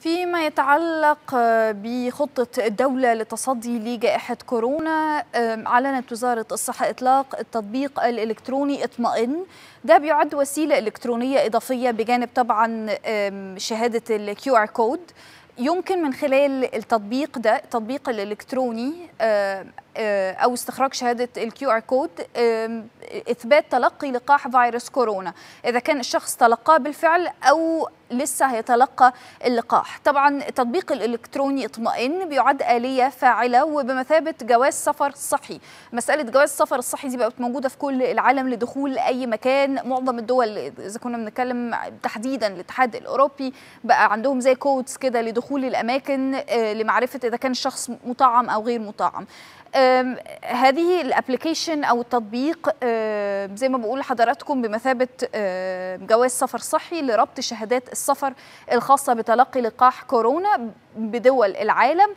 فيما يتعلق آه، بخطة الدولة للتصدي لجائحة كورونا آه، أعلنت وزارة الصحة إطلاق التطبيق الإلكتروني اطمئن ده بيعد وسيلة إلكترونية إضافية بجانب طبعا شهادة الكيو آر كود يمكن من خلال التطبيق ده التطبيق الالكتروني آه، او استخراج شهاده الكيو ار كود اثبات تلقي لقاح فيروس كورونا اذا كان الشخص تلقاه بالفعل او لسه هيتلقى اللقاح طبعا التطبيق الإلكتروني اطمئن بيعد آلية فاعلة وبمثابة جواز سفر صحي مسألة جواز السفر الصحي دي بقت موجودة في كل العالم لدخول أي مكان معظم الدول إذا كنا بنتكلم تحديدا الاتحاد الأوروبي بقى عندهم زي كودز كده لدخول الأماكن آه، لمعرفة إذا كان الشخص مطعم أو غير مطعم هذه الابلكيشن او التطبيق زي ما بقول لحضراتكم بمثابه جواز سفر صحي لربط شهادات السفر الخاصة بتلقي لقاح كورونا بدول العالم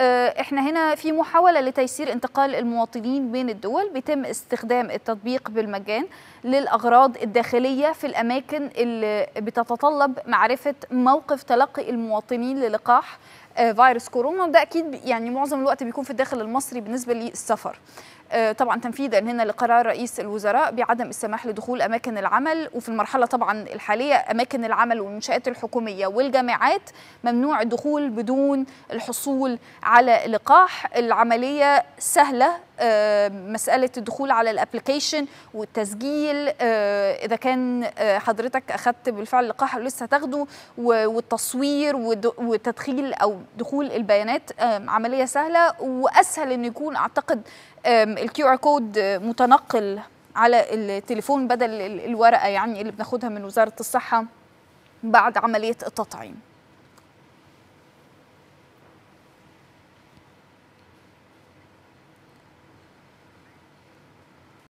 آه، احنا هنا في محاولة لتيسير انتقال المواطنين بين الدول بيتم استخدام التطبيق بالمجان للأغراض الداخلية في الأماكن اللي بتتطلب معرفة موقف تلقي المواطنين للقاح آه، فيروس كورونا وده اكيد يعني معظم الوقت بيكون في الداخل المصري بالنسبه للسفر آه، طبعا تنفيذا هنا لقرار رئيس الوزراء بعدم السماح لدخول اماكن العمل وفي المرحله طبعا الحاليه اماكن العمل والمنشات الحكوميه والجامعات ممنوع الدخول بدون الحصول على لقاح العملية سهلة آه، مسألة الدخول على الابليكيشن والتسجيل آه، إذا كان آه، حضرتك أخذت بالفعل لقاح أو لسه هتاخده والتصوير وتدخيل أو دخول البيانات عملية سهلة وأسهل أن يكون أعتقد الكيو ار كود متنقل على التليفون بدل الورقة يعني اللي بناخدها من وزارة الصحة بعد عملية التطعيم